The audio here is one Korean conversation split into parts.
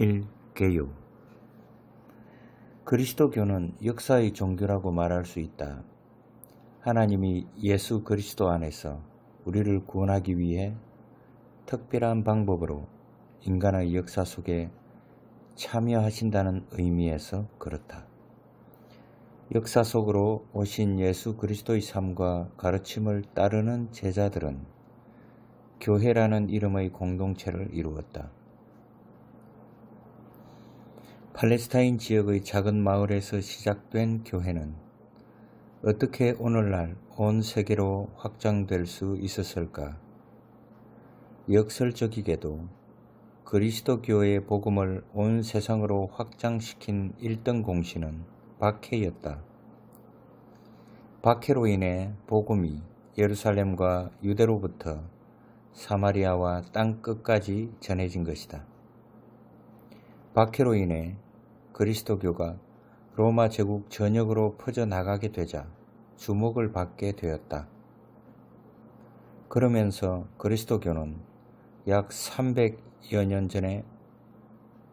1개요. 그리스도교는 역사의 종교라고 말할 수 있다. 하나님이 예수 그리스도 안에서 우리를 구원하기 위해 특별한 방법으로 인간의 역사 속에 참여하신다는 의미에서 그렇다. 역사 속으로 오신 예수 그리스도의 삶과 가르침을 따르는 제자들은 교회라는 이름의 공동체를 이루었다. 팔레스타인 지역의 작은 마을에서 시작된 교회는 어떻게 오늘날 온 세계로 확장될 수 있었을까? 역설적이게도 그리스도교의 복음을 온 세상으로 확장시킨 1등 공신은 박해였다. 박해로 인해 복음이 예루살렘과 유대로부터 사마리아와 땅 끝까지 전해진 것이다. 박해로 인해 그리스도교가 로마 제국 전역으로 퍼져나가게 되자 주목을 받게 되었다. 그러면서 그리스도교는 약 300여 년 전에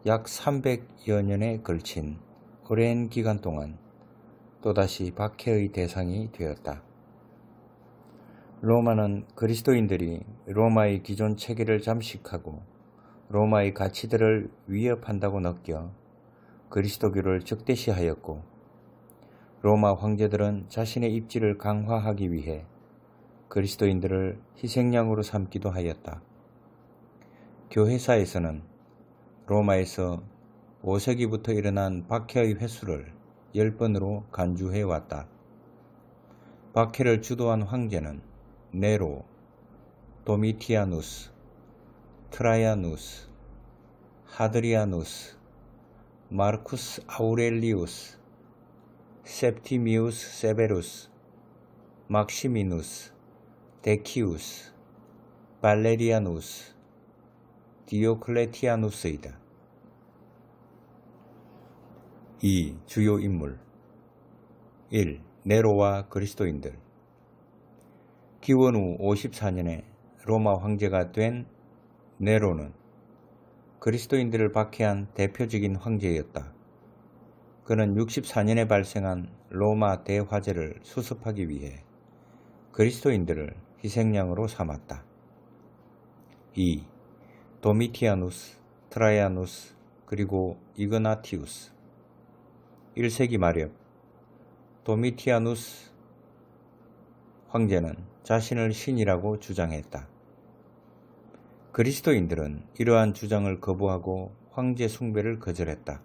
약 300여 년에 걸친 오랜 기간 동안 또다시 박해의 대상이 되었다. 로마는 그리스도인들이 로마의 기존 체계를 잠식하고 로마의 가치들을 위협한다고 느껴 그리스도교를 적대시하였고 로마 황제들은 자신의 입지를 강화하기 위해 그리스도인들을 희생양으로 삼기도 하였다. 교회사에서는 로마에서 5세기부터 일어난 박해의 횟수를 10번으로 간주해 왔다. 박해를 주도한 황제는 네로, 도미티아누스, 트라이아누스, 하드리아누스, 마르쿠스 아우렐리우스, 셉티미우스 세베루스, 막시미누스, 데키우스, 발레리아누스, 디오클레티아누스이다. 2. 주요 인물 1. 네로와 그리스도인들 기원 후 54년에 로마 황제가 된 네로는 그리스도인들을 박해한 대표적인 황제였다. 그는 64년에 발생한 로마 대화제를 수습하기 위해 그리스도인들을 희생양으로 삼았다. 2. 도미티아누스, 트라이아누스, 그리고 이그나티우스 1세기 말엽 도미티아누스 황제는 자신을 신이라고 주장했다. 그리스도인들은 이러한 주장을 거부하고 황제 숭배를 거절했다.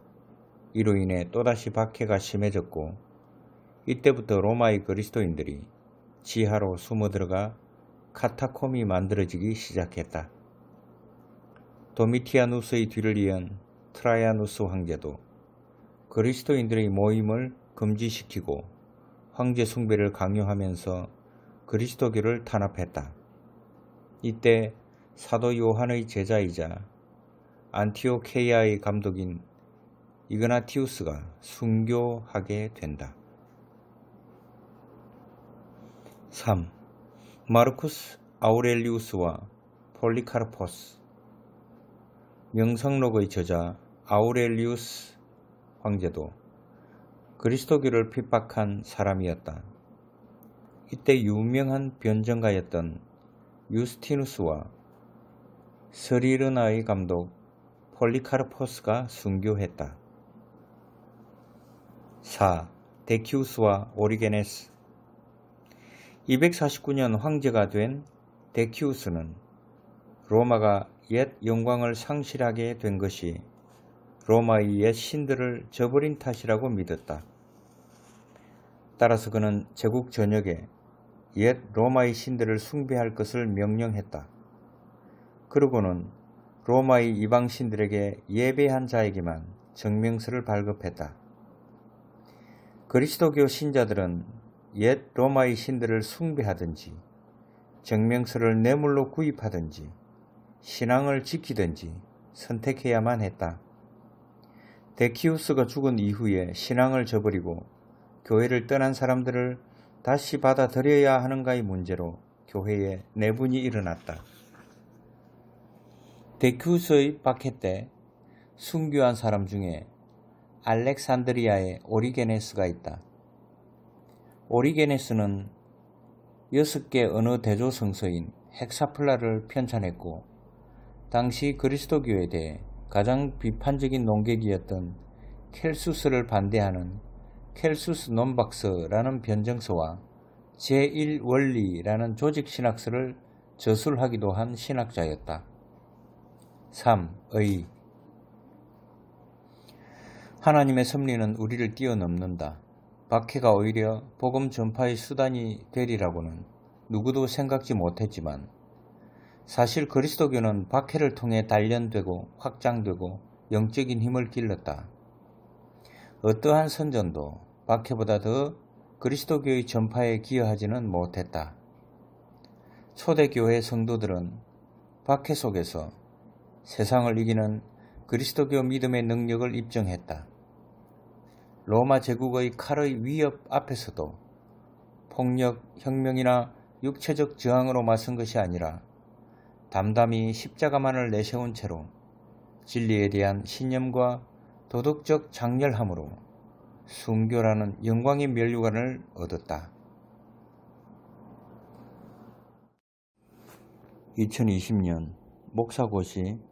이로 인해 또다시 박해가 심해졌고 이때부터 로마의 그리스도인들이 지하로 숨어들어가 카타콤이 만들어지기 시작했다. 도미티아누스의 뒤를 이은 트라이아누스 황제도 그리스도인들의 모임을 금지시키고 황제 숭배를 강요하면서 그리스도교를 탄압했다. 이때 사도 요한의 제자이자 안티오케이아의 감독인 이그나티우스가 순교하게 된다. 3. 마르쿠스 아우렐리우스와 폴리카르포스 명성록의 저자 아우렐리우스 황제도 그리스도교를 핍박한 사람이었다. 이때 유명한 변정가였던 유스티누스와 스리르나의 감독 폴리카르포스가 순교했다. 4. 데키우스와 오리게네스 249년 황제가 된 데키우스는 로마가 옛 영광을 상실하게 된 것이 로마의 옛 신들을 저버린 탓이라고 믿었다. 따라서 그는 제국 전역에 옛 로마의 신들을 숭배할 것을 명령했다. 그러고는 로마의 이방신들에게 예배한 자에게만 증명서를 발급했다. 그리스도교 신자들은 옛 로마의 신들을 숭배하든지 증명서를 뇌물로 구입하든지 신앙을 지키든지 선택해야만 했다. 데키우스가 죽은 이후에 신앙을 저버리고 교회를 떠난 사람들을 다시 받아들여야 하는가의 문제로 교회에 내분이 일어났다. 데큐스의 박해 때 순교한 사람 중에 알렉산드리아의 오리게네스가 있다. 오리게네스는 여섯 개 언어 대조 성서인 헥사플라를 편찬했고 당시 그리스도교에 대해 가장 비판적인 논객이었던 켈수스를 반대하는 켈수스 논박스라는 변정서와 제1원리라는 조직신학서를 저술하기도 한 신학자였다. 3의 하나님의 섭리는 우리를 뛰어넘는다. 박해가 오히려 복음 전파의 수단이 되리라고는 누구도 생각지 못했지만 사실 그리스도교는 박해를 통해 단련되고 확장되고 영적인 힘을 길렀다. 어떠한 선전도 박해보다 더 그리스도교의 전파에 기여하지는 못했다. 초대교회 성도들은 박해 속에서 세상을 이기는 그리스도교 믿음의 능력을 입증했다. 로마 제국의 칼의 위협 앞에서도 폭력, 혁명이나 육체적 저항으로 맞선 것이 아니라 담담히 십자가만을 내세운 채로 진리에 대한 신념과 도덕적 장렬함으로 순교라는 영광의 면류관을 얻었다. 2020년 목사고시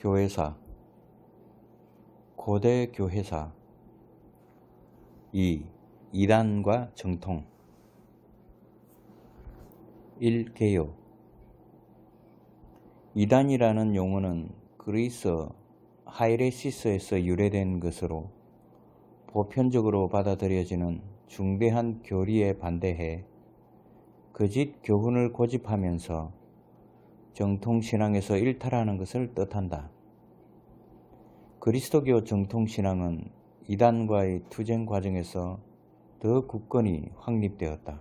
교회사 고대 교회사 2. 이단과 정통 1. 개요 이단이라는 용어는 그리스 하이레시스에서 유래된 것으로 보편적으로 받아들여지는 중대한 교리에 반대해 거짓 그 교훈을 고집하면서 정통신앙에서 일탈하는 것을 뜻한다. 그리스도교 정통신앙은 이단과의 투쟁 과정에서 더 굳건히 확립되었다.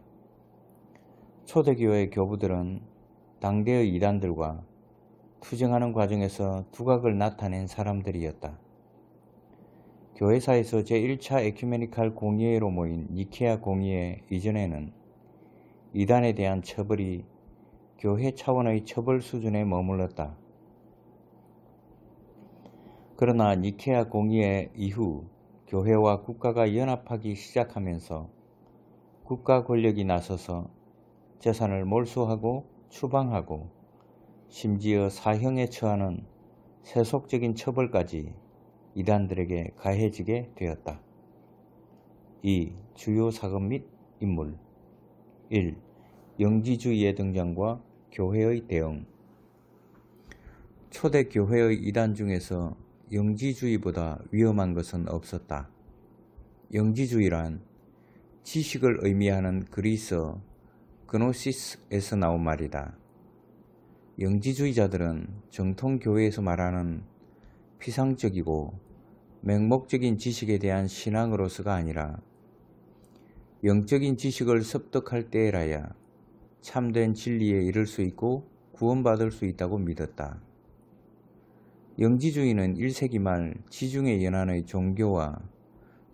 초대교회 교부들은 당대의 이단들과 투쟁하는 과정에서 두각을 나타낸 사람들이었다. 교회사에서 제1차 에큐메니칼 공의회로 모인 니케아 공의회 이전에는 이단에 대한 처벌이 교회 차원의 처벌 수준에 머물렀다. 그러나 니케아 공의회 이후 교회와 국가가 연합하기 시작하면서 국가 권력이 나서서 재산을 몰수하고 추방하고 심지어 사형에 처하는 세속적인 처벌까지 이단들에게 가해지게 되었다. 2. 주요 사건 및 인물 1. 영지주의의 등장과 교회의 대응 초대 교회의 이단 중에서 영지주의보다 위험한 것은 없었다. 영지주의란 지식을 의미하는 그리스어 그노시스에서 나온 말이다. 영지주의자들은 정통교회에서 말하는 피상적이고 맹목적인 지식에 대한 신앙으로서가 아니라 영적인 지식을 습득할 때에라야 참된 진리에 이를 수 있고 구원받을 수 있다고 믿었다. 영지주의는 1세기 말 지중해 연안의 종교와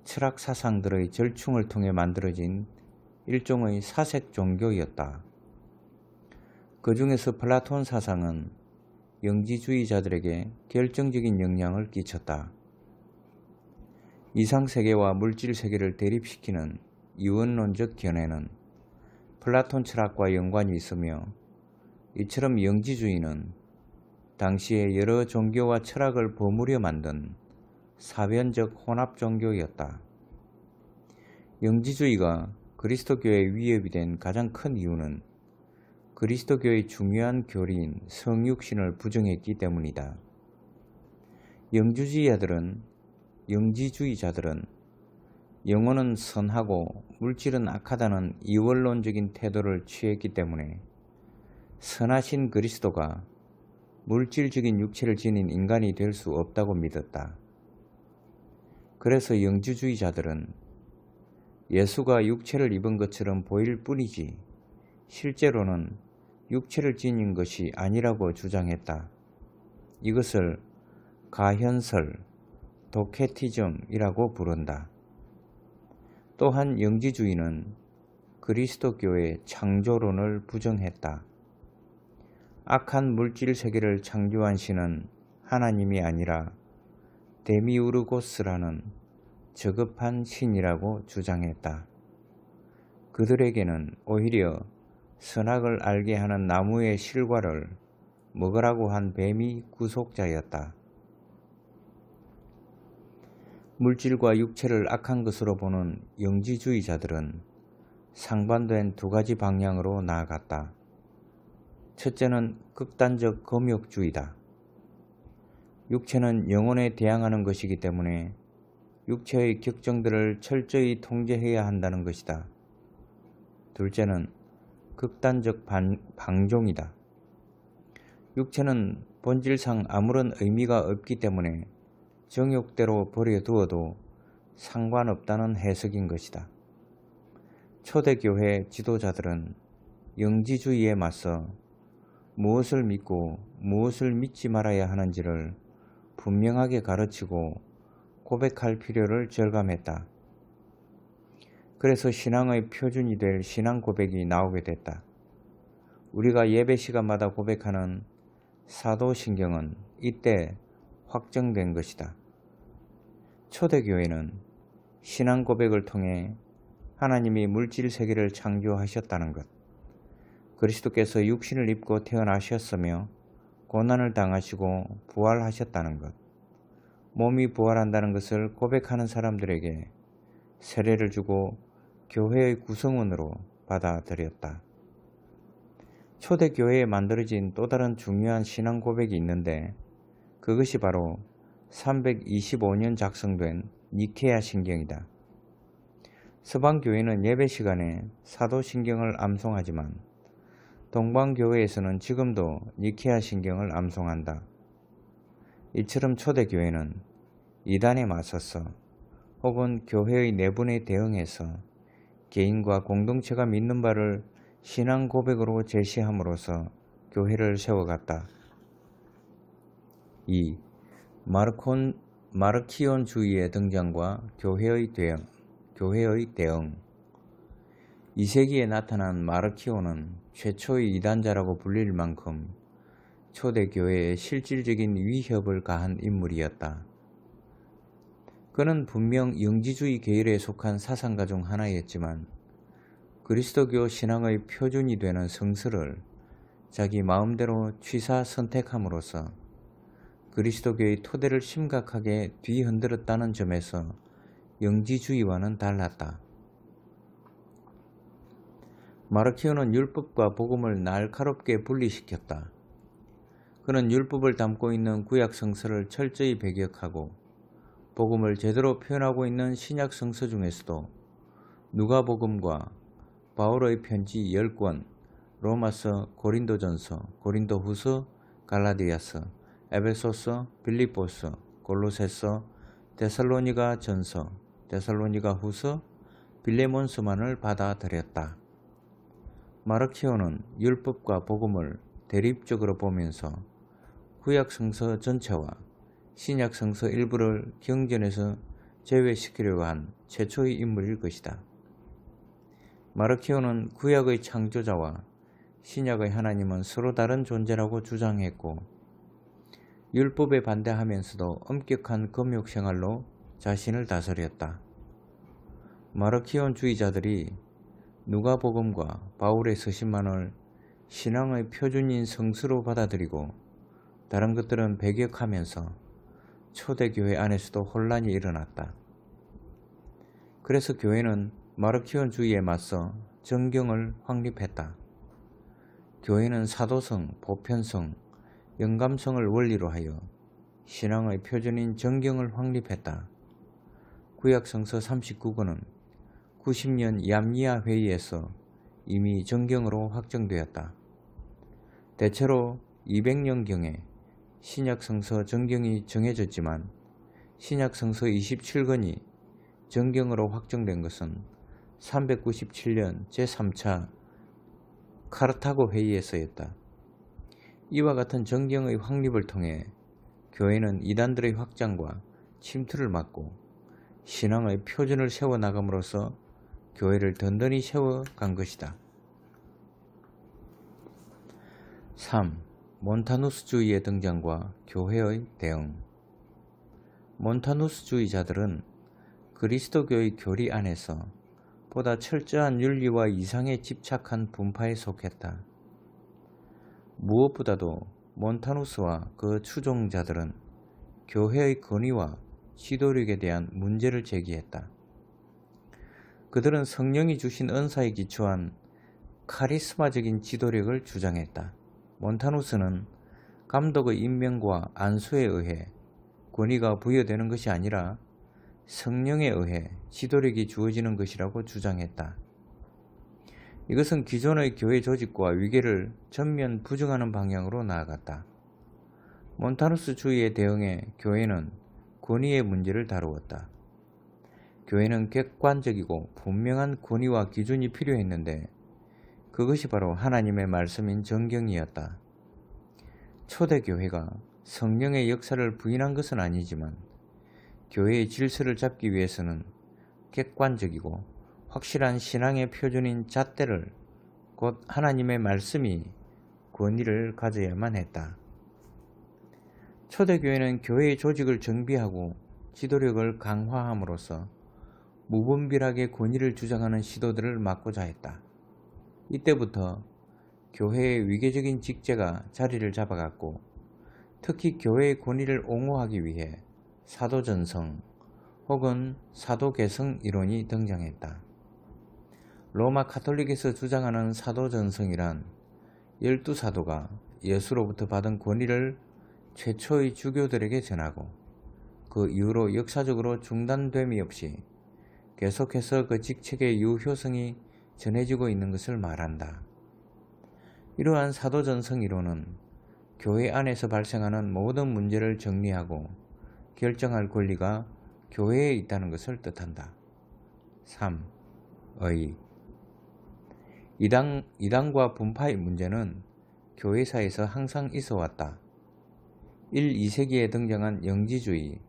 철학 사상들의 절충을 통해 만들어진 일종의 사색 종교였다. 그 중에서 플라톤 사상은 영지주의자들에게 결정적인 영향을 끼쳤다. 이상세계와 물질세계를 대립시키는 이원론적 견해는 플라톤 철학과 연관이 있으며 이처럼 영지주의는 당시의 여러 종교와 철학을 버무려 만든 사변적 혼합 종교였다. 영지주의가 그리스도교의 위협이 된 가장 큰 이유는 그리스도교의 중요한 교리인 성육신을 부정했기 때문이다. 영주주의자들은 영지주의자들은 영혼은 선하고 물질은 악하다는 이원론적인 태도를 취했기 때문에 선하신 그리스도가 물질적인 육체를 지닌 인간이 될 수 없다고 믿었다. 그래서 영주주의자들은 예수가 육체를 입은 것처럼 보일 뿐이지 실제로는 육체를 지닌 것이 아니라고 주장했다. 이것을 가현설, 도케티즘이라고 부른다. 또한 영지주의는 그리스도교의 창조론을 부정했다. 악한 물질 세계를 창조한 신은 하나님이 아니라 데미우르고스라는 저급한 신이라고 주장했다. 그들에게는 오히려 선악을 알게 하는 나무의 실과를 먹으라고 한 뱀이 구속자였다. 물질과 육체를 악한 것으로 보는 영지주의자들은 상반된 두 가지 방향으로 나아갔다. 첫째는 극단적 검욕주의다. 육체는 영혼에 대항하는 것이기 때문에 육체의 격정들을 철저히 통제해야 한다는 것이다. 둘째는 극단적 반, 방종이다. 육체는 본질상 아무런 의미가 없기 때문에 정욕대로 버려두어도 상관없다는 해석인 것이다. 초대교회 지도자들은 영지주의에 맞서 무엇을 믿고 무엇을 믿지 말아야 하는지를 분명하게 가르치고 고백할 필요를 절감했다. 그래서 신앙의 표준이 될 신앙 고백이 나오게 됐다. 우리가 예배 시간마다 고백하는 사도신경은 이때 확정된 것이다. 초대교회는 신앙 고백을 통해 하나님이 물질 세계를 창조하셨다는 것, 그리스도께서 육신을 입고 태어나셨으며 고난을 당하시고 부활하셨다는 것, 몸이 부활한다는 것을 고백하는 사람들에게 세례를 주고 교회의 구성원으로 받아들였다. 초대교회에 만들어진 또 다른 중요한 신앙 고백이 있는데 그것이 바로 325년 작성된 니케아 신경이다. 서방교회는 예배 시간에 사도신경을 암송하지만 동방교회에서는 지금도 니케아 신경을 암송한다. 이처럼 초대교회는 이단에 맞서서 혹은 교회의 내분에 대응해서 개인과 공동체가 믿는 바를 신앙 고백으로 제시함으로써 교회를 세워갔다. 2. 마르콘, 마르키온주의의 등장과 교회의 대응, 교회의 대응 이세기에 나타난 마르키온은 최초의 이단자라고 불릴 만큼 초대교회에 실질적인 위협을 가한 인물이었다. 그는 분명 영지주의 계열에 속한 사상가 중 하나였지만 그리스도교 신앙의 표준이 되는 성서를 자기 마음대로 취사 선택함으로써 그리스도교의 토대를 심각하게 뒤흔들었다는 점에서 영지주의와는 달랐다. 마르키오는 율법과 복음을 날카롭게 분리시켰다. 그는 율법을 담고 있는 구약 성서를 철저히 배격하고 복음을 제대로 표현하고 있는 신약 성서 중에서도 누가복음과 바울의 편지 10권, 로마서, 고린도전서, 고린도후서, 갈라디아서, 에베소서, 빌리보서골로세서 데살로니가 전서, 데살로니가 후서, 빌레몬서만을 받아들였다. 마르키오는 율법과 복음을 대립적으로 보면서 구약성서 전체와 신약성서 일부를 경전에서 제외시키려고 한 최초의 인물일 것이다. 마르키오는 구약의 창조자와 신약의 하나님은 서로 다른 존재라고 주장했고 율법에 반대하면서도 엄격한 금욕 생활로 자신을 다스렸다. 마르키온주의자들이 누가복음과 바울의 서신만을 신앙의 표준인 성수로 받아들이고 다른 것들은 배격하면서 초대교회 안에서도 혼란이 일어났다. 그래서 교회는 마르키온주의에 맞서 정경을 확립했다. 교회는 사도성, 보편성, 영감성을 원리로 하여 신앙의 표준인 정경을 확립했다. 구약성서 39권은 90년 얌니아 회의에서 이미 정경으로 확정되었다. 대체로 200년경에 신약성서 정경이 정해졌지만 신약성서 27권이 정경으로 확정된 것은 397년 제3차 카르타고 회의에서였다. 이와 같은 정경의 확립을 통해 교회는 이단들의 확장과 침투를 막고 신앙의 표준을 세워나감으로써 교회를 든든히 세워간 것이다. 3. 몬타누스주의의 등장과 교회의 대응 몬타누스주의자들은 그리스도교의 교리 안에서 보다 철저한 윤리와 이상에 집착한 분파에 속했다. 무엇보다도 몬타누스와 그 추종자들은 교회의 권위와 시도력에 대한 문제를 제기했다. 그들은 성령이 주신 은사에 기초한 카리스마적인 지도력을 주장했다. 몬타누스는 감독의 임명과 안수에 의해 권위가 부여되는 것이 아니라 성령에 의해 지도력이 주어지는 것이라고 주장했다. 이것은 기존의 교회 조직과 위계를 전면 부정하는 방향으로 나아갔다. 몬타누스 주의에 대응해 교회는 권위의 문제를 다루었다. 교회는 객관적이고 분명한 권위와 기준이 필요했는데 그것이 바로 하나님의 말씀인 정경이었다. 초대교회가 성령의 역사를 부인한 것은 아니지만 교회의 질서를 잡기 위해서는 객관적이고 확실한 신앙의 표준인 잣대를 곧 하나님의 말씀이 권위를 가져야만 했다. 초대교회는 교회의 조직을 정비하고 지도력을 강화함으로써 무분별하게 권위를 주장하는 시도들을 막고자 했다. 이때부터 교회의 위계적인 직제가 자리를 잡아갔고 특히 교회의 권위를 옹호하기 위해 사도전성 혹은 사도개성 이론이 등장했다. 로마 카톨릭에서 주장하는 사도전성이란 열두 사도가 예수로부터 받은 권위를 최초의 주교들에게 전하고 그 이후로 역사적으로 중단됨이 없이 계속해서 그 직책의 유효성이 전해지고 있는 것을 말한다. 이러한 사도전성 이론은 교회 안에서 발생하는 모든 문제를 정리하고 결정할 권리가 교회에 있다는 것을 뜻한다. 3. 의 이당, 이당과 분파의 문제는 교회사에서 항상 있어 왔다. 1, 2세기에 등장한 영지주의,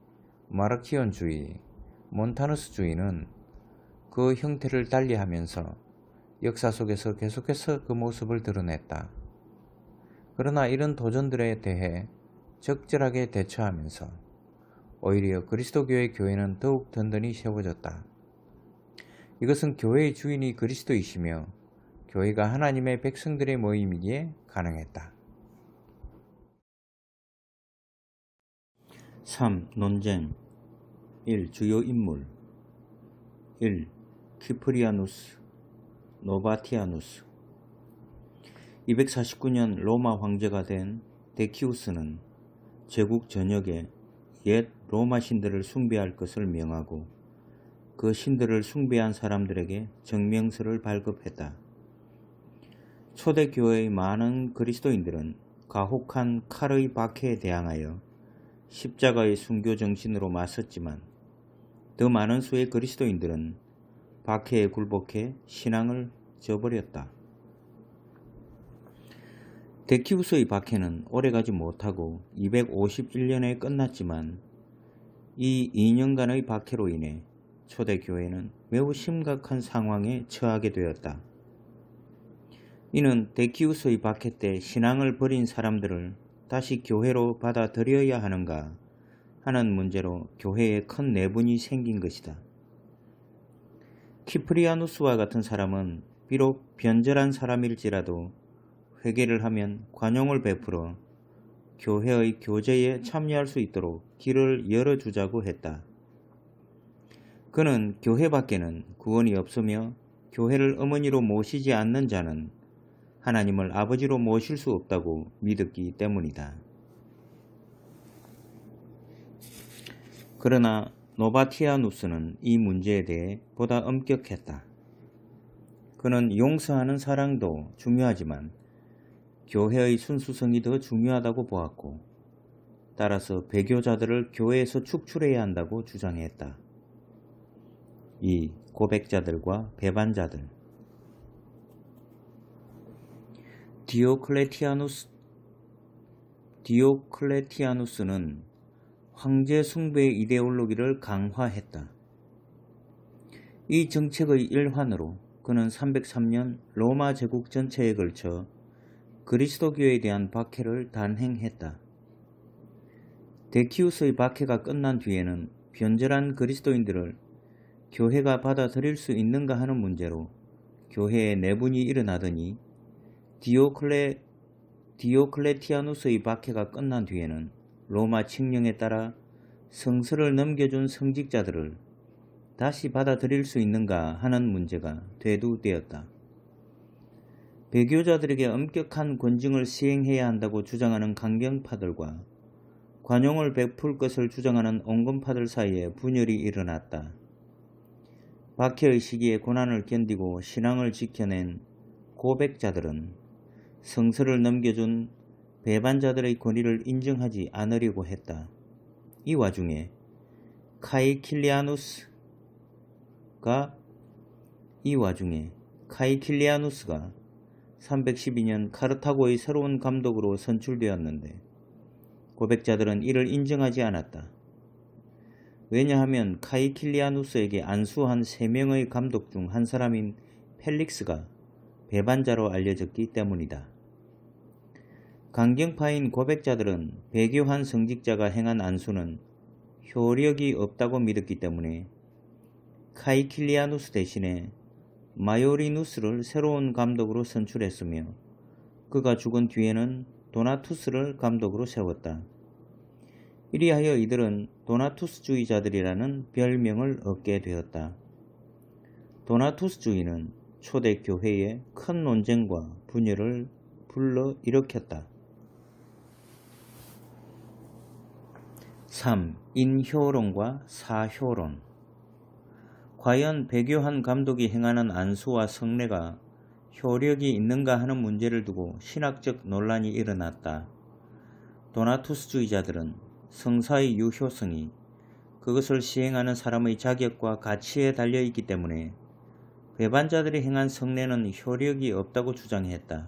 마르키온주의, 몬타누스주의는 그 형태를 달리하면서 역사 속에서 계속해서 그 모습을 드러냈다. 그러나 이런 도전들에 대해 적절하게 대처하면서 오히려 그리스도교의 교회는 더욱 든든히 세워졌다. 이것은 교회의 주인이 그리스도이시며 교회가 하나님의 백성들의 모임이기에 가능했다. 3. 논쟁 1. 주요 인물 1. 퀴프리아누스 노바티아누스 249년 로마 황제가 된 데키우스는 제국 전역에 옛 로마 신들을 숭배할 것을 명하고 그 신들을 숭배한 사람들에게 증명서를 발급했다. 초대교회의 많은 그리스도인들은 가혹한 칼의 박해에 대항하여 십자가의 순교 정신으로 맞섰지만 더 많은 수의 그리스도인들은 박해에 굴복해 신앙을 저버렸다. 데키우스의 박해는 오래가지 못하고 251년에 끝났지만 이 2년간의 박해로 인해 초대교회는 매우 심각한 상황에 처하게 되었다. 이는 데키우스의 박해 때 신앙을 버린 사람들을 다시 교회로 받아들여야 하는가 하는 문제로 교회에 큰 내분이 생긴 것이다. 키프리아누스와 같은 사람은 비록 변절한 사람일지라도 회개를 하면 관용을 베풀어 교회의 교제에 참여할 수 있도록 길을 열어주자고 했다. 그는 교회 밖에는 구원이 없으며 교회를 어머니로 모시지 않는 자는 하나님을 아버지로 모실 수 없다고 믿었기 때문이다. 그러나 노바티아누스는 이 문제에 대해 보다 엄격했다. 그는 용서하는 사랑도 중요하지만 교회의 순수성이 더 중요하다고 보았고 따라서 배교자들을 교회에서 축출해야 한다고 주장했다. 이 고백자들과 배반자들 디오클레티아누스 디오클레티아누스는 황제 숭배의 이데올로기를 강화했다. 이 정책의 일환으로 그는 303년 로마 제국 전체에 걸쳐 그리스도교에 대한 박해를 단행했다. 데키우스의 박해가 끝난 뒤에는 변절한 그리스도인들을 교회가 받아들일 수 있는가 하는 문제로 교회의 내분이 일어나더니 디오클레, 디오클레티아누스의 박해가 끝난 뒤에는 로마 칙령에 따라 성서를 넘겨준 성직자들을 다시 받아들일 수 있는가 하는 문제가 대두되었다. 배교자들에게 엄격한 권증을 시행해야 한다고 주장하는 강경파들과 관용을 베풀 것을 주장하는 온건파들 사이에 분열이 일어났다. 박해의 시기에 고난을 견디고 신앙을 지켜낸 고백자들은 성서를 넘겨준 배반자들의 권위를 인정하지 않으려고 했다. 이 와중에 카이킬리아누스가 이 와중에 카이킬리아누스가 312년 카르타고의 새로운 감독으로 선출되었는데 고백자들은 이를 인정하지 않았다. 왜냐하면 카이킬리아누스에게 안수한 세명의 감독 중 한 사람인 펠릭스가 배반자로 알려졌기 때문이다. 강경파인 고백자들은 배교환 성직자가 행한 안수는 효력이 없다고 믿었기 때문에 카이킬리아누스 대신에 마요리누스를 새로운 감독으로 선출했으며 그가 죽은 뒤에는 도나투스를 감독으로 세웠다. 이리하여 이들은 도나투스주의자들이라는 별명을 얻게 되었다. 도나투스주의는 초대교회의 큰 논쟁과 분열을 불러 일으켰다. 3. 인효론과 사효론 과연 배교환 감독이 행하는 안수와 성례가 효력이 있는가 하는 문제를 두고 신학적 논란이 일어났다. 도나투스주의자들은 성사의 유효성이 그것을 시행하는 사람의 자격과 가치에 달려있기 때문에 배반자들이 행한 성례는 효력이 없다고 주장했다.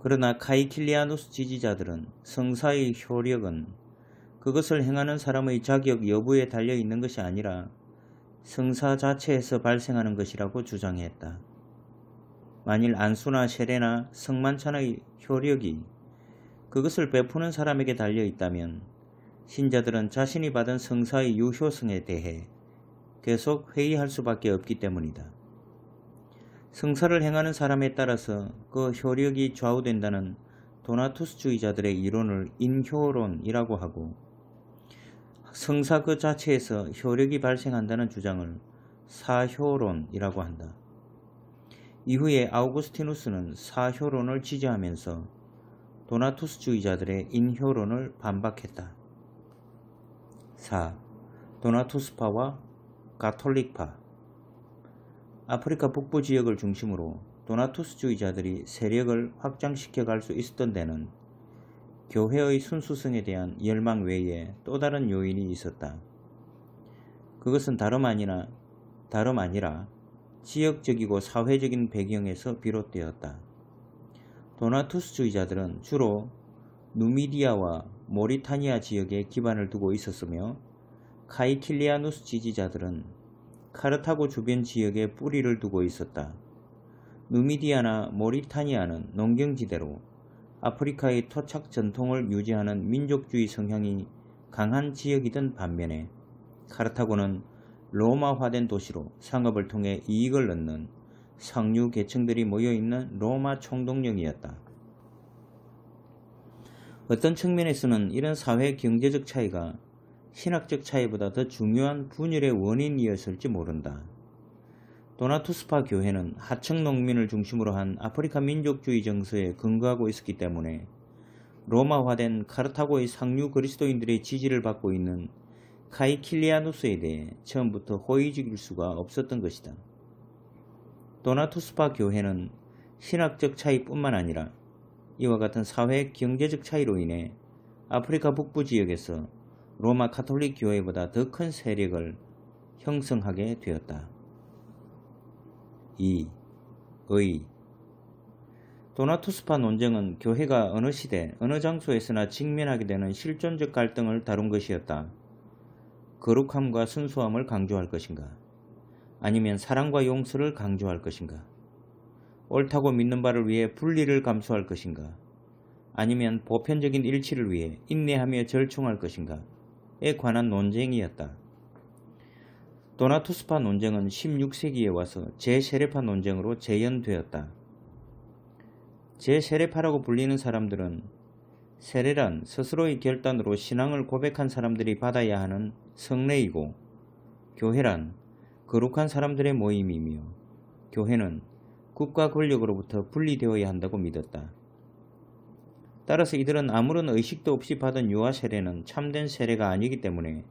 그러나 카이킬리아누스 지지자들은 성사의 효력은 그것을 행하는 사람의 자격 여부에 달려 있는 것이 아니라 성사 자체에서 발생하는 것이라고 주장했다. 만일 안수나 세례나 성만찬의 효력이 그것을 베푸는 사람에게 달려 있다면 신자들은 자신이 받은 성사의 유효성에 대해 계속 회의할 수밖에 없기 때문이다. 성사를 행하는 사람에 따라서 그 효력이 좌우된다는 도나투스주의자들의 이론을 인효론이라고 하고 성사 그 자체에서 효력이 발생한다는 주장을 사효론이라고 한다. 이후에 아우구스티누스는 사효론을 지지하면서 도나투스주의자들의 인효론을 반박했다. 4. 도나투스파와 가톨릭파 아프리카 북부 지역을 중심으로 도나투스주의자들이 세력을 확장시켜 갈 수 있었던 데는 교회의 순수성에 대한 열망 외에 또 다른 요인이 있었다. 그것은 다름 아니라 다름 아니라 지역적이고 사회적인 배경에서 비롯되었다. 도나투스주의자들은 주로 누미디아와 모리타니아 지역에 기반을 두고 있었으며 카이킬리아누스 지지자들은 카르타고 주변 지역에 뿌리를 두고 있었다. 누미디아나 모리타니아는 농경지대로 아프리카의 토착 전통을 유지하는 민족주의 성향이 강한 지역이던 반면에 카르타고는 로마화된 도시로 상업을 통해 이익을 얻는 상류 계층들이 모여있는 로마 총동력이었다 어떤 측면에서는 이런 사회 경제적 차이가 신학적 차이보다 더 중요한 분열의 원인이었을지 모른다. 도나투스파 교회는 하층 농민을 중심으로 한 아프리카 민족주의 정서에 근거하고 있었기 때문에 로마화된 카르타고의 상류 그리스도인들의 지지를 받고 있는 카이킬리아누스에 대해 처음부터 호의적일 수가 없었던 것이다. 도나투스파 교회는 신학적 차이뿐만 아니라 이와 같은 사회 경제적 차이로 인해 아프리카 북부 지역에서 로마 카톨릭 교회보다 더 큰 세력을 형성하게 되었다. 이의 도나투스파 논쟁은 교회가 어느 시대, 어느 장소에서나 직면하게 되는 실존적 갈등을 다룬 것이었다. 거룩함과 순수함을 강조할 것인가? 아니면 사랑과 용서를 강조할 것인가? 옳다고 믿는 바를 위해 분리를 감수할 것인가? 아니면 보편적인 일치를 위해 인내하며 절충할 것인가?에 관한 논쟁이었다. 도나투스파 논쟁은 16세기에 와서 제세례파 논쟁으로 재현되었다제세례파라고 불리는 사람들은 세례란 스스로의 결단으로 신앙을 고백한 사람들이 받아야 하는 성례이고 교회란 거룩한 사람들의 모임이며 교회는 국가 권력으로부터 분리되어야 한다고 믿었다. 따라서 이들은 아무런 의식도 없이 받은 유아 세례는 참된 세례가 아니기 때문에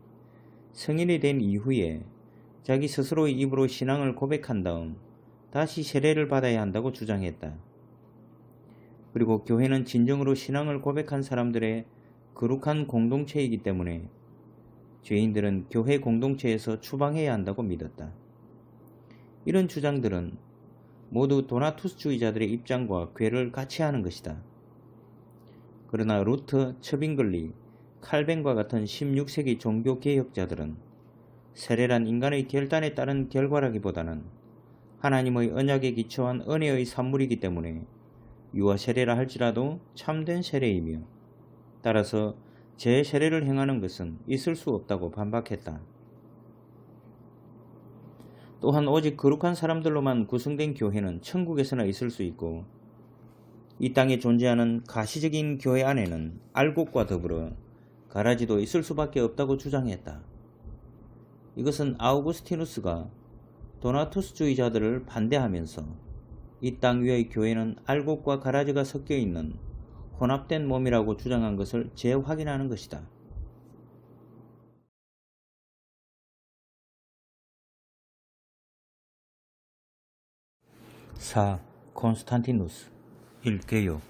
성인이 된 이후에 자기 스스로의 입으로 신앙을 고백한 다음 다시 세례를 받아야 한다고 주장했다. 그리고 교회는 진정으로 신앙을 고백한 사람들의 거룩한 공동체이기 때문에 죄인들은 교회 공동체에서 추방해야 한다고 믿었다. 이런 주장들은 모두 도나투스주의자들의 입장과 궤를 같이 하는 것이다. 그러나 루트, 첩빙글리 칼뱅과 같은 16세기 종교개혁자들은 세례란 인간의 결단에 따른 결과라기보다는 하나님의 언약에 기초한 은혜의 산물이기 때문에 유아 세례라 할지라도 참된 세례이며 따라서 제 세례를 행하는 것은 있을 수 없다고 반박했다. 또한 오직 거룩한 사람들로만 구성된 교회는 천국에서나 있을 수 있고 이 땅에 존재하는 가시적인 교회 안에는 알곡과 더불어 가라지도 있을 수밖에 없다고 주장했다. 이것은 아우구스티누스가 도나투스주의자들을 반대하면서 이 땅 위의 교회는 알곡과 가라지가 섞여 있는 혼합된 몸이라고 주장한 것을 재확인하는 것이다. 사 콘스탄티누스 일개요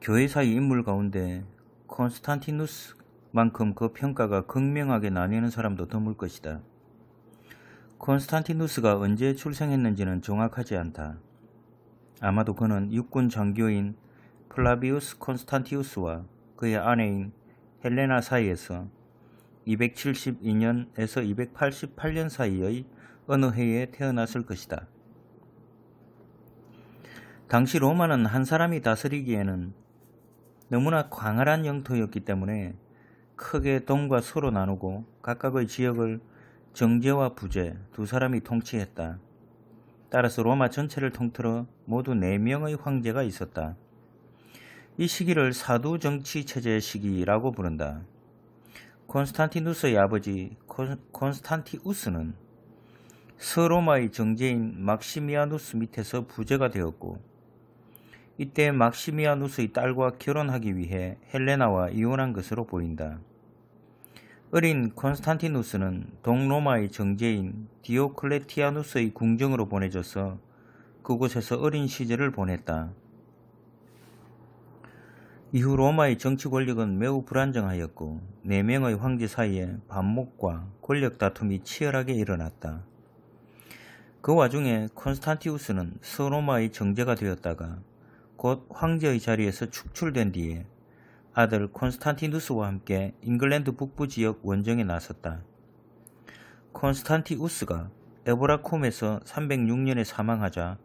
교회사의 인물 가운데 콘스탄티누스 만큼 그 평가가 극명하게 나뉘는 사람도 드물 것이다. 콘스탄티누스가 언제 출생했는지는 정확하지 않다. 아마도 그는 육군 장교인 플라비우스 콘스탄티우스와 그의 아내인 헬레나 사이에서 272년에서 288년 사이의 어느 해에 태어났을 것이다. 당시 로마는 한 사람이 다스리기에는 너무나 광활한 영토였기 때문에 크게 동과 서로 나누고 각각의 지역을 정제와 부제 두 사람이 통치했다. 따라서 로마 전체를 통틀어 모두 4명의 황제가 있었다. 이 시기를 사두 정치 체제 시기라고 부른다. 콘스탄티누스의 아버지 콘스탄티우스는 서로마의 정제인 막시미아누스 밑에서 부제가 되었고 이때 막시미아누스의 딸과 결혼하기 위해 헬레나와 이혼한 것으로 보인다. 어린 콘스탄티누스는 동로마의 정제인 디오클레티아누스의 궁정으로 보내져서 그곳에서 어린 시절을 보냈다. 이후 로마의 정치 권력은 매우 불안정하였고 4명의 황제 사이에 반목과 권력 다툼이 치열하게 일어났다. 그 와중에 콘스탄티우스는 서로마의 정제가 되었다가 곧 황제의 자리에서 축출된 뒤에 아들 콘스탄티누스와 함께 잉글랜드 북부 지역 원정에 나섰다. 콘스탄티우스가 에보라콤에서 306년에 사망하자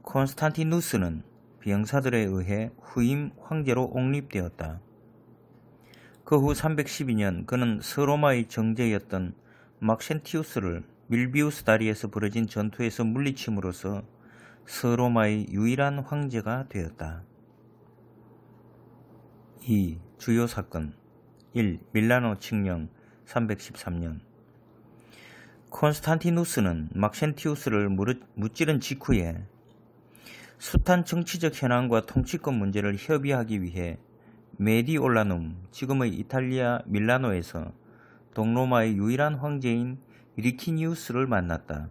콘스탄티누스는 비영사들에 의해 후임 황제로 옹립되었다. 그 후 312년 그는 서로마의 정제였던 막센티우스를 밀비우스 다리에서 벌어진 전투에서 물리침으로써 스로마의 유일한 황제가 되었다. 2. 주요 사건 1. 밀라노 측령 313년 콘스탄티누스는 막센티우스를 무찌른 직후에 숱한 정치적 현황과 통치권 문제를 협의하기 위해 메디올라눔 지금의 이탈리아 밀라노에서 동로마의 유일한 황제인 리키니우스를 만났다.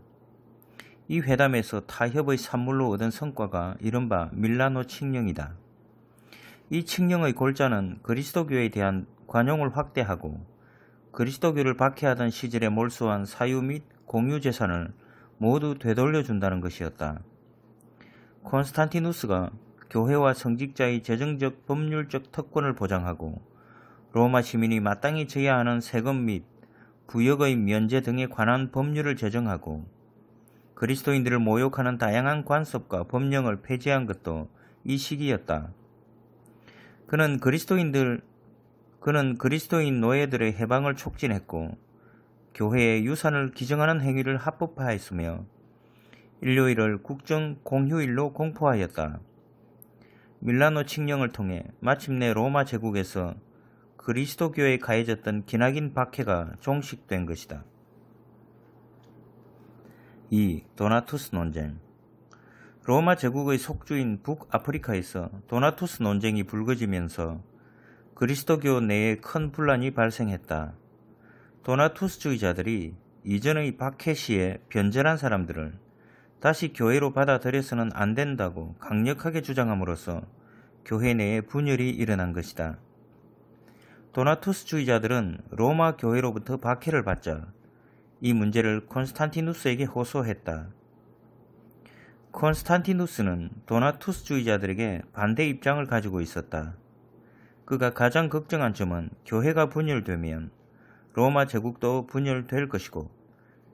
이 회담에서 타협의 산물로 얻은 성과가 이른바 밀라노 칙령이다. 이 칙령의 골자는 그리스도교에 대한 관용을 확대하고 그리스도교를 박해하던 시절에 몰수한 사유 및 공유 재산을 모두 되돌려준다는 것이었다. 콘스탄티누스가 교회와 성직자의 재정적 법률적 특권을 보장하고 로마 시민이 마땅히 져야 하는 세금 및 부역의 면제 등에 관한 법률을 제정하고 그리스도인들을 모욕하는 다양한 관습과 법령을 폐지한 것도 이 시기였다. 그는 그리스도인들 그는 그리스도인 노예들의 해방을 촉진했고 교회의 유산을 기증하는 행위를 합법화했으며 일요일을 국정 공휴일로 공포하였다. 밀라노 칙령을 통해 마침내 로마 제국에서 그리스도교에 가해졌던 기나긴 박해가 종식된 것이다. 2. 도나투스 논쟁 로마 제국의 속주인 북아프리카에서 도나투스 논쟁이 불거지면서 그리스도교 내에 큰 분란이 발생했다. 도나투스주의자들이 이전의 박해시에 변절한 사람들을 다시 교회로 받아들여서는 안 된다고 강력하게 주장함으로써 교회 내에 분열이 일어난 것이다. 도나투스주의자들은 로마 교회로부터 박해를 받자 이 문제를 콘스탄티누스에게 호소했다. 콘스탄티누스는 도나투스주의자들에게 반대 입장을 가지고 있었다. 그가 가장 걱정한 점은 교회가 분열되면 로마 제국도 분열될 것이고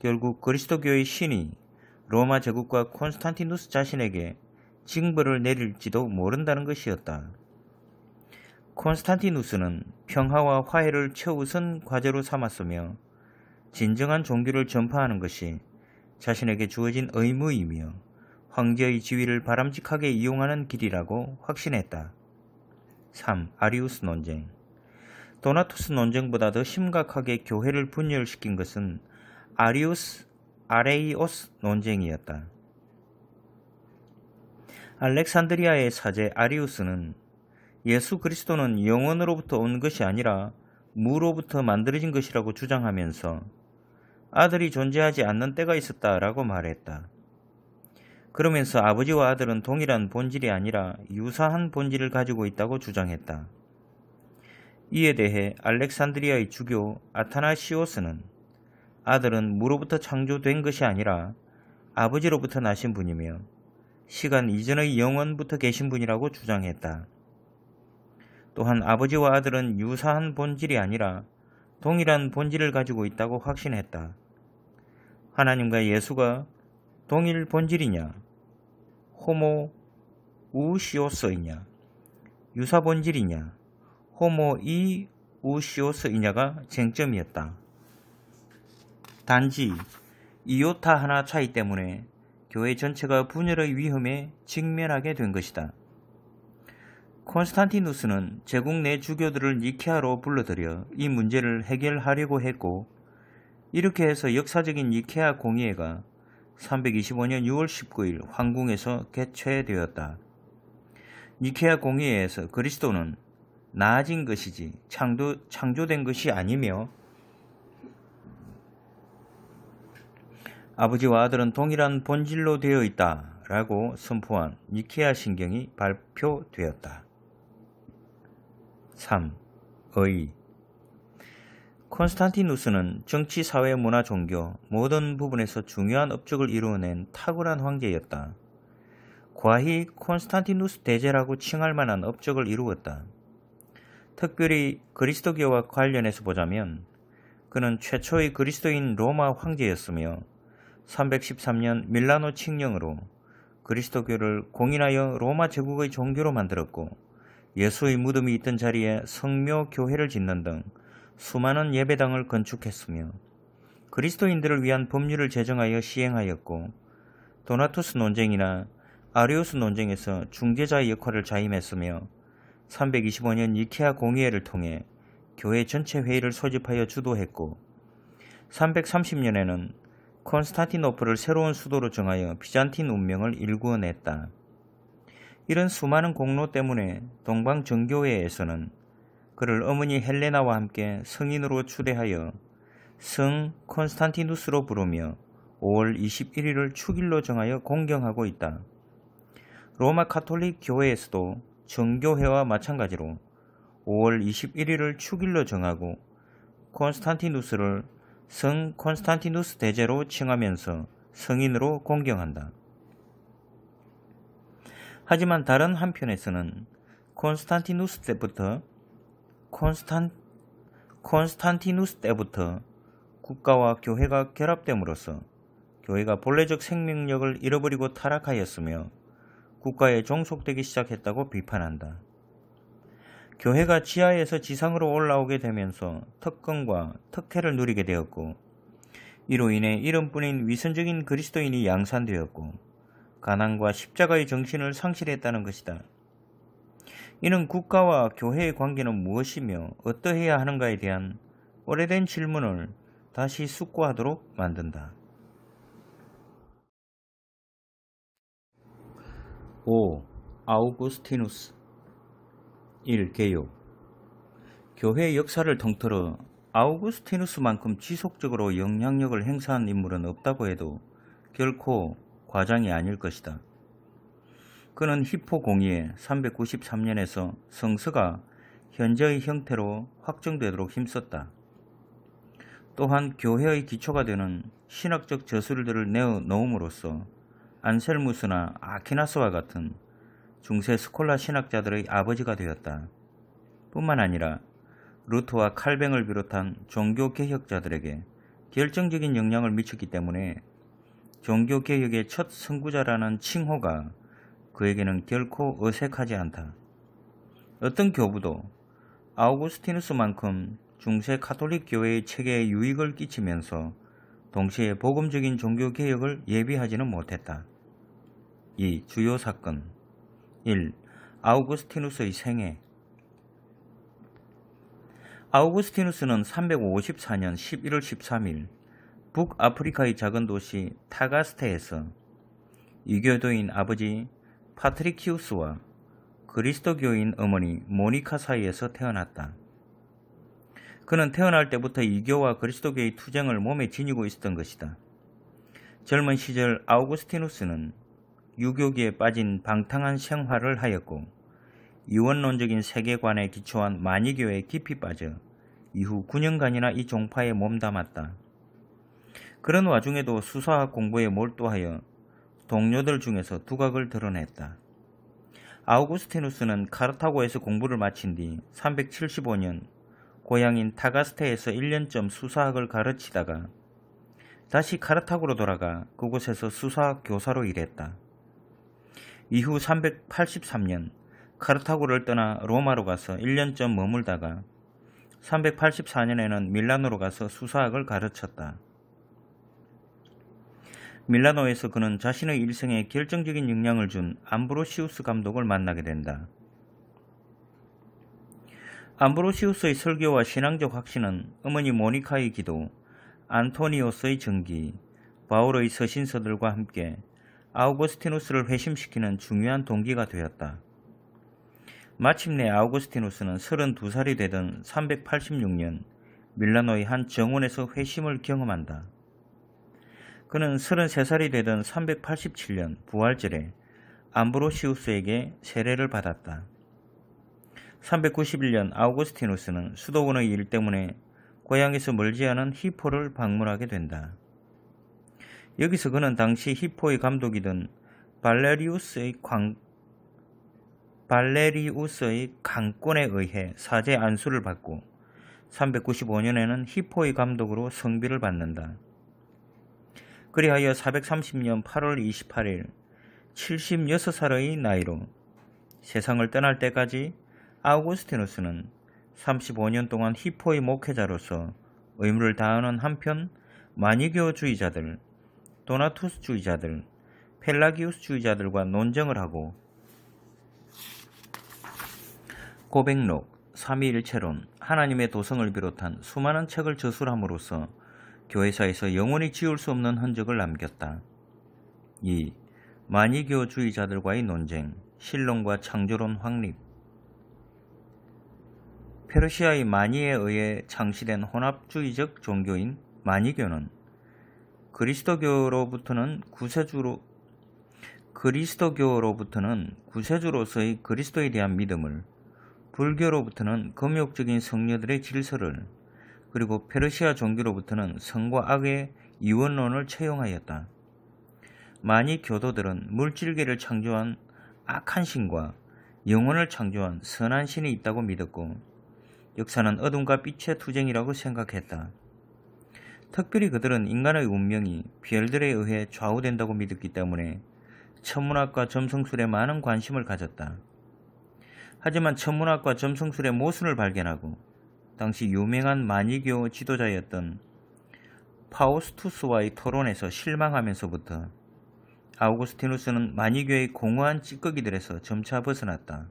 결국 그리스도교의 신이 로마 제국과 콘스탄티누스 자신에게 징벌을 내릴지도 모른다는 것이었다. 콘스탄티누스는 평화와 화해를 최우선 과제로 삼았으며 진정한 종교를 전파하는 것이 자신에게 주어진 의무이며 황제의 지위를 바람직하게 이용하는 길이라고 확신했다. 3. 아리우스 논쟁 도나투스 논쟁보다 더 심각하게 교회를 분열시킨 것은 아리우스 아레이오스 논쟁이었다. 알렉산드리아의 사제 아리우스는 예수 그리스도는 영원으로부터 온 것이 아니라 무로부터 만들어진 것이라고 주장하면서 아들이 존재하지 않는 때가 있었다라고 말했다. 그러면서 아버지와 아들은 동일한 본질이 아니라 유사한 본질을 가지고 있다고 주장했다. 이에 대해 알렉산드리아의 주교 아타나시오스는 아들은 무로부터 창조된 것이 아니라 아버지로부터 나신 분이며 시간 이전의 영원부터 계신 분이라고 주장했다. 또한 아버지와 아들은 유사한 본질이 아니라 동일한 본질을 가지고 있다고 확신했다. 하나님과 예수가 동일 본질이냐? 호모 우시오스이냐? 유사 본질이냐? 호모 이 우시오스이냐가 쟁점이었다. 단지 이오타 하나 차이 때문에 교회 전체가 분열의 위험에 직면하게 된 것이다. 콘스탄티누스는 제국 내 주교들을 니케아로 불러들여 이 문제를 해결하려고 했고 이렇게 해서 역사적인 니케아공의회가 325년 6월 19일 황궁에서 개최되었다. 니케아 공의회에서 그리스도는 나아진 것이지 창조, 창조된 것이 아니며 아버지와 아들은 동일한 본질로 되어 있다 라고 선포한 니케아 신경이 발표되었다. 3. 의 콘스탄티누스는 정치, 사회, 문화, 종교 모든 부분에서 중요한 업적을 이루어낸 탁월한 황제였다. 과히 콘스탄티누스 대제라고 칭할 만한 업적을 이루었다. 특별히 그리스도교와 관련해서 보자면 그는 최초의 그리스도인 로마 황제였으며 313년 밀라노 칙령으로 그리스도교를 공인하여 로마 제국의 종교로 만들었고 예수의 무덤이 있던 자리에 성묘 교회를 짓는 등 수많은 예배당을 건축했으며 그리스도인들을 위한 법률을 제정하여 시행하였고 도나투스 논쟁이나 아리우스 논쟁에서 중재자의 역할을 자임했으며 325년 니케아 공의회를 통해 교회 전체 회의를 소집하여 주도했고 330년에는 콘스타티노프를 새로운 수도로 정하여 비잔틴 운명을 일구어냈다. 이런 수많은 공로 때문에 동방 정교회에서는 그를 어머니 헬레나와 함께 성인으로 추대하여 성 콘스탄티누스로 부르며 5월 21일을 축일로 정하여 공경하고 있다. 로마 카톨릭 교회에서도 정교회와 마찬가지로 5월 21일을 축일로 정하고 콘스탄티누스를 성 콘스탄티누스 대제로 칭하면서 성인으로 공경한다. 하지만 다른 한편에서는 콘스탄티누스 때부터 콘스탄, 콘스탄티누스 때부터 국가와 교회가 결합됨으로써 교회가 본래적 생명력을 잃어버리고 타락하였으며 국가에 종속되기 시작했다고 비판한다. 교회가 지하에서 지상으로 올라오게 되면서 특권과 특혜를 누리게 되었고 이로 인해 이름뿐인 위선적인 그리스도인이 양산되었고 가난과 십자가의 정신을 상실했다는 것이다. 이는 국가와 교회의 관계는 무엇이며 어떠해야 하는가에 대한 오래된 질문을 다시 숙고하도록 만든다. 5. 아우구스티누스 1. 개요 교회 역사를 통틀어 아우구스티누스만큼 지속적으로 영향력을 행사한 인물은 없다고 해도 결코 과장이 아닐 것이다. 그는 히포 공의에 393년에서 성서가 현재의 형태로 확정되도록 힘썼다. 또한 교회의 기초가 되는 신학적 저술들을 내어놓음으로써 안셀무스나 아키나스와 같은 중세 스콜라 신학자들의 아버지가 되었다. 뿐만 아니라 루트와 칼뱅을 비롯한 종교개혁자들에게 결정적인 영향을 미쳤기 때문에 종교개혁의 첫 선구자라는 칭호가 그에게는 결코 어색하지 않다. 어떤 교부도 아우구스티누스만큼 중세 카톨릭 교회의 체계에 유익을 끼치면서 동시에 복음적인 종교 개혁을 예비하지는 못했다. 이 주요 사건 1. 아우구스티누스의 생애 아우구스티누스는 354년 11월 13일 북아프리카의 작은 도시 타가스테에서 유교도인 아버지 파트리키우스와 그리스도교인 어머니 모니카 사이에서 태어났다. 그는 태어날 때부터 이교와 그리스도교의 투쟁을 몸에 지니고 있었던 것이다. 젊은 시절 아우구스티누스는 유교계에 빠진 방탕한 생활을 하였고 이원론적인 세계관에 기초한 마니교에 깊이 빠져 이후 9년간이나 이 종파에 몸담았다. 그런 와중에도 수사학 공부에 몰두하여 동료들 중에서 두각을 드러냈다. 아우구스티누스는 카르타고에서 공부를 마친 뒤 375년 고향인 타가스테에서 1년쯤 수사학을 가르치다가 다시 카르타고로 돌아가 그곳에서 수사학 교사로 일했다. 이후 383년 카르타고를 떠나 로마로 가서 1년쯤 머물다가 384년에는 밀라노로 가서 수사학을 가르쳤다. 밀라노에서 그는 자신의 일생에 결정적인 영향을 준 암브로시우스 감독을 만나게 된다. 암브로시우스의 설교와 신앙적 확신은 어머니 모니카의 기도, 안토니오스의 정기, 바울의 서신서들과 함께 아우구스티누스를 회심시키는 중요한 동기가 되었다. 마침내 아우구스티누스는 32살이 되던 386년 밀라노의 한 정원에서 회심을 경험한다. 그는 33살이 되던 387년 부활절에 암브로시우스에게 세례를 받았다. 391년 아우구스티누스는 수도원의 일 때문에 고향에서 멀지 않은 히포를 방문하게 된다. 여기서 그는 당시 히포의 감독이던 발레리우스의 광, 발레리우스의 강권에 의해 사제 안수를 받고 395년에는 히포의 감독으로 성비를 받는다. 그리하여 430년 8월 28일 76살의 나이로 세상을 떠날 때까지 아우구스티누스는 35년 동안 히포의 목회자로서 의무를 다하는 한편 마니교주의자들, 도나투스주의자들, 펠라기우스주의자들과 논쟁을 하고 고백록, 삼위일체론, 하나님의 도성을 비롯한 수많은 책을 저술함으로써 교회사에서 영원히 지울 수 없는 흔적을 남겼다. 2. 만이교주의자들과의 논쟁, 신론과 창조론 확립 페르시아의 마니에 의해 창시된 혼합주의적 종교인 마니교는 그리스도교로부터는 구세주로 그리스도교로부터는 구세주로서의 그리스도에 대한 믿음을 불교로부터는 금욕적인 성녀들의 질서를 그리고 페르시아 종교로부터는 성과 악의 이원론을 채용하였다. 만이 교도들은 물질계를 창조한 악한 신과 영혼을 창조한 선한 신이 있다고 믿었고 역사는 어둠과 빛의 투쟁이라고 생각했다. 특별히 그들은 인간의 운명이 별들에 의해 좌우된다고 믿었기 때문에 천문학과 점성술에 많은 관심을 가졌다. 하지만 천문학과 점성술의 모순을 발견하고 당시 유명한 마니교 지도자였던 파우스투스와의 토론에서 실망하면서부터 아우구스티누스는 마니교의 공허한 찌꺼기들에서 점차 벗어났다.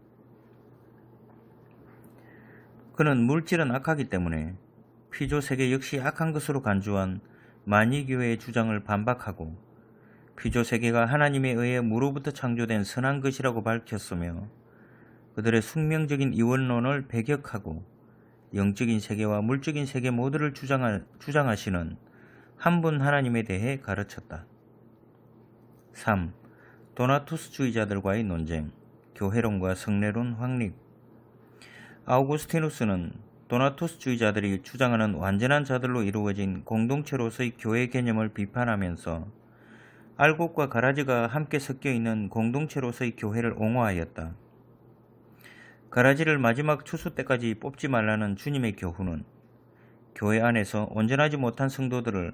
그는 물질은 악하기 때문에 피조세계 역시 악한 것으로 간주한 마니교의 주장을 반박하고 피조세계가 하나님에 의해 무로부터 창조된 선한 것이라고 밝혔으며 그들의 숙명적인 이원론을 배격하고 영적인 세계와 물적인 세계 모두를 주장하, 주장하시는 한 분 하나님에 대해 가르쳤다. 3. 도나투스주의자들과의 논쟁, 교회론과 성례론 확립 아우구스티누스는 도나투스주의자들이 주장하는 완전한 자들로 이루어진 공동체로서의 교회 개념을 비판하면서 알곡과 가라지가 함께 섞여 있는 공동체로서의 교회를 옹호하였다. 가라지를 마지막 추수 때까지 뽑지 말라는 주님의 교훈은 교회 안에서 온전하지 못한 성도들을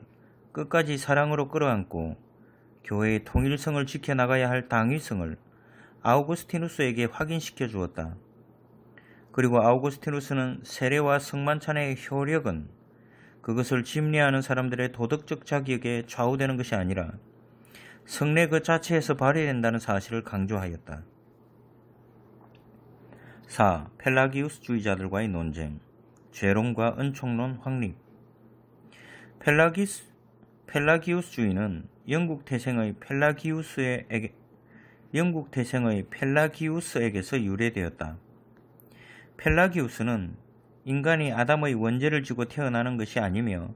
끝까지 사랑으로 끌어안고 교회의 통일성을 지켜나가야 할 당위성을 아우구스티누스에게 확인시켜 주었다. 그리고 아우구스티누스는 세례와 성만찬의 효력은 그것을 침례하는 사람들의 도덕적 자격에 좌우되는 것이 아니라 성례 그 자체에서 발휘된다는 사실을 강조하였다. 4. 펠라기우스주의자들과의 논쟁 죄론과 은총론 확립 펠라기스, 펠라기우스주의는 영국 태생의 펠라기우스에게 영국 태생의 펠라기우스에게서 유래되었다. 펠라기우스는 인간이 아담의 원죄를 지고 태어나는 것이 아니며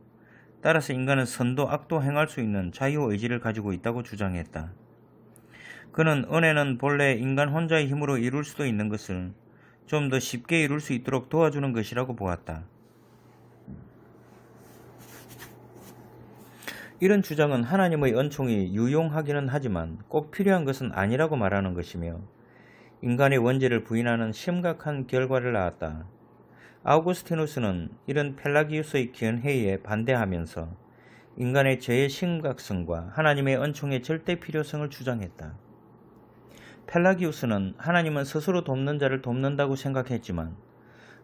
따라서 인간은 선도 악도 행할 수 있는 자유의지를 가지고 있다고 주장했다. 그는 은혜는 본래 인간 혼자의 힘으로 이룰 수도 있는 것을 좀더 쉽게 이룰 수 있도록 도와주는 것이라고 보았다. 이런 주장은 하나님의 은총이 유용하기는 하지만 꼭 필요한 것은 아니라고 말하는 것이며 인간의 원죄를 부인하는 심각한 결과를 낳았다. 아우구스티누스는 이런 펠라기우스의 회의에 반대하면서 인간의 죄의 심각성과 하나님의 은총의 절대 필요성을 주장했다. 펠라기우스는 하나님은 스스로 돕는 자를 돕는다고 생각했지만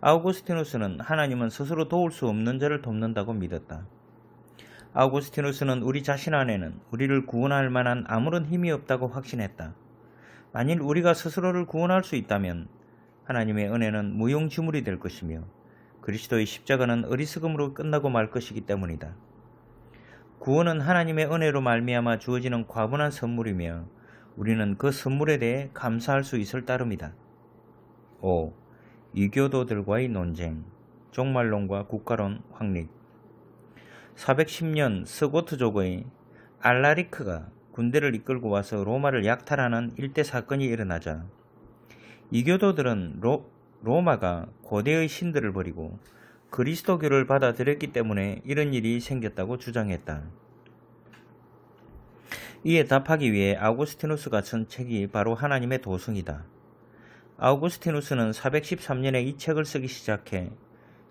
아우구스티누스는 하나님은 스스로 도울 수 없는 자를 돕는다고 믿었다. 아우구스티누스는 우리 자신 안에는 우리를 구원할 만한 아무런 힘이 없다고 확신했다. 만일 우리가 스스로를 구원할 수 있다면 하나님의 은혜는 무용지물이 될 것이며 그리스도의 십자가는 어리석음으로 끝나고 말 것이기 때문이다. 구원은 하나님의 은혜로 말미암아 주어지는 과분한 선물이며 우리는 그 선물에 대해 감사할 수 있을 따름이다. 5. 이교도들과의 논쟁, 종말론과 국가론 확립 410년 스고트족의 알라리크가 군대를 이끌고 와서 로마를 약탈하는 일대 사건이 일어나자 이교도들은 로, 로마가 고대의 신들을 버리고 그리스도교를 받아들였기 때문에 이런 일이 생겼다고 주장했다. 이에 답하기 위해 아우구스티누스가 쓴 책이 바로 하나님의 도성이다. 아우구스티누스는 413년에 이 책을 쓰기 시작해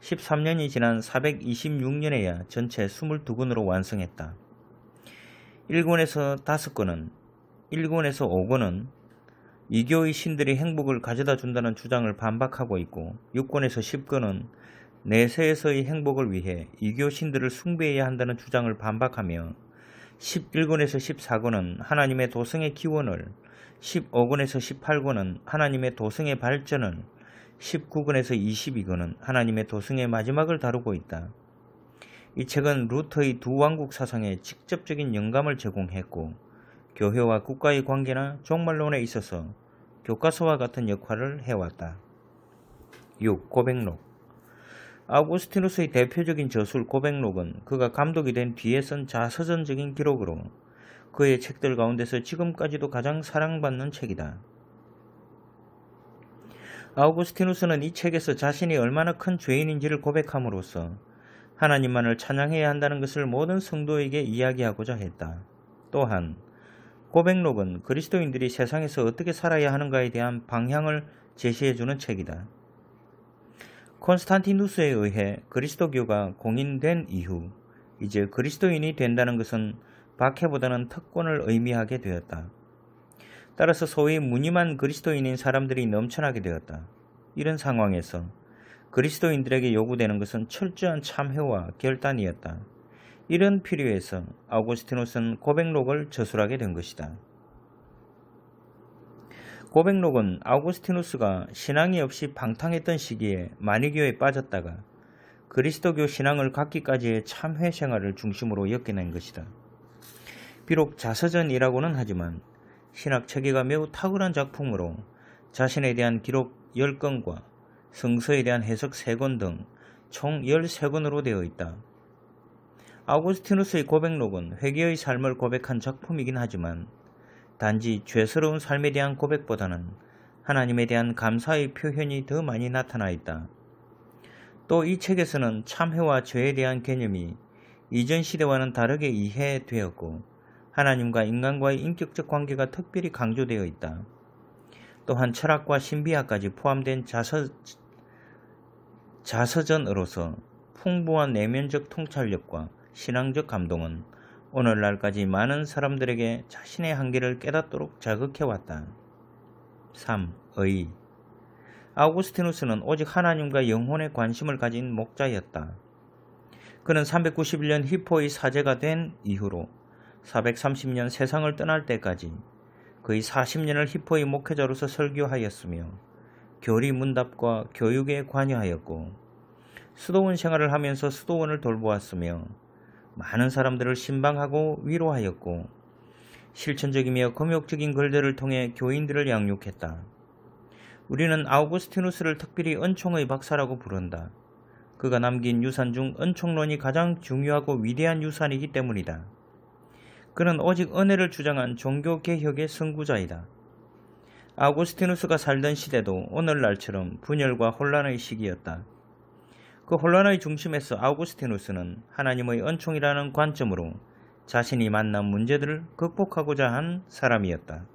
13년이 지난 426년에야 전체 22권으로 완성했다. 1권에서 5권은 1권에서 5권은 이교의 신들이 행복을 가져다 준다는 주장을 반박하고 있고 6권에서 10권은 내세에서의 행복을 위해 이교 신들을 숭배해야 한다는 주장을 반박하며 11권에서 14권은 하나님의 도성의 기원을, 15권에서 18권은 하나님의 도성의 발전을, 19권에서 22권은 하나님의 도성의 마지막을 다루고 있다. 이 책은 루터의 두 왕국 사상에 직접적인 영감을 제공했고 교회와 국가의 관계나 종말론에 있어서 교과서와 같은 역할을 해왔다. 6. 고백록 아우구스티누스의 대표적인 저술 고백록은 그가 감독이 된 뒤에 쓴 자서전적인 기록으로 그의 책들 가운데서 지금까지도 가장 사랑받는 책이다. 아우구스티누스는 이 책에서 자신이 얼마나 큰 죄인인지를 고백함으로써 하나님만을 찬양해야 한다는 것을 모든 성도에게 이야기하고자 했다. 또한 고백록은 그리스도인들이 세상에서 어떻게 살아야 하는가에 대한 방향을 제시해주는 책이다. 콘스탄티누스에 의해 그리스도교가 공인된 이후 이제 그리스도인이 된다는 것은 박해보다는 특권을 의미하게 되었다. 따라서 소위 무늬만 그리스도인인 사람들이 넘쳐나게 되었다. 이런 상황에서 그리스도인들에게 요구되는 것은 철저한 참회와 결단이었다. 이런 필요에서 아우구스티누스는 고백록을 저술하게 된 것이다. 고백록은 아우구스티누스가 신앙이 없이 방탕했던 시기에 마니교에 빠졌다가 그리스도교 신앙을 갖기까지의 참회 생활을 중심으로 엮어낸 것이다. 비록 자서전이라고는 하지만 신학 체계가 매우 탁월한 작품으로 자신에 대한 기록 10건과 성서에 대한 해석 3권 등 총 13권으로 되어 있다. 아우구스티누스의 고백록은 회개의 삶을 고백한 작품이긴 하지만 단지 죄스러운 삶에 대한 고백보다는 하나님에 대한 감사의 표현이 더 많이 나타나 있다. 또 이 책에서는 참회와 죄에 대한 개념이 이전 시대와는 다르게 이해되었고 하나님과 인간과의 인격적 관계가 특별히 강조되어 있다. 또한 철학과 신비학까지 포함된 자서, 자서전으로서 풍부한 내면적 통찰력과 신앙적 감동은 오늘날까지 많은 사람들에게 자신의 한계를 깨닫도록 자극해왔다. 3. 의 아우구스티누스는 오직 하나님과 영혼에 관심을 가진 목자였다. 그는 391년 히포의 사제가 된 이후로 430년 세상을 떠날 때까지 거의 40년을 히포의 목회자로서 설교하였으며 교리 문답과 교육에 관여하였고 수도원 생활을 하면서 수도원을 돌보았으며 많은 사람들을 신방하고 위로하였고 실천적이며 검욕적인 글들을 통해 교인들을 양육했다. 우리는 아우구스티누스를 특별히 은총의 박사라고 부른다. 그가 남긴 유산 중 은총론이 가장 중요하고 위대한 유산이기 때문이다. 그는 오직 은혜를 주장한 종교개혁의 선구자이다. 아우구스티누스가 살던 시대도 오늘날처럼 분열과 혼란의 시기였다. 그 혼란의 중심에서 아우구스티누스는 하나님의 은총이라는 관점으로 자신이 만난 문제들을 극복하고자 한 사람이었다.